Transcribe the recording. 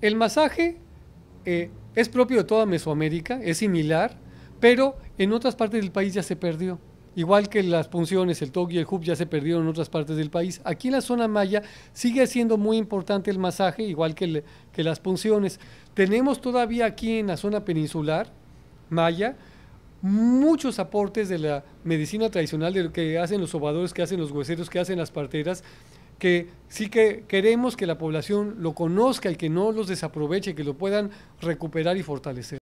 El masaje eh, es propio de toda Mesoamérica, es similar, pero en otras partes del país ya se perdió. Igual que las punciones, el tog y el hub ya se perdieron en otras partes del país. Aquí en la zona maya sigue siendo muy importante el masaje, igual que, las punciones. Tenemos todavía aquí en la zona peninsular maya muchos aportes de la medicina tradicional, de lo que hacen los sobadores, que hacen los hueseros, que hacen las parteras, que sí que queremos que la población lo conozca y que no los desaproveche, que lo puedan recuperar y fortalecer.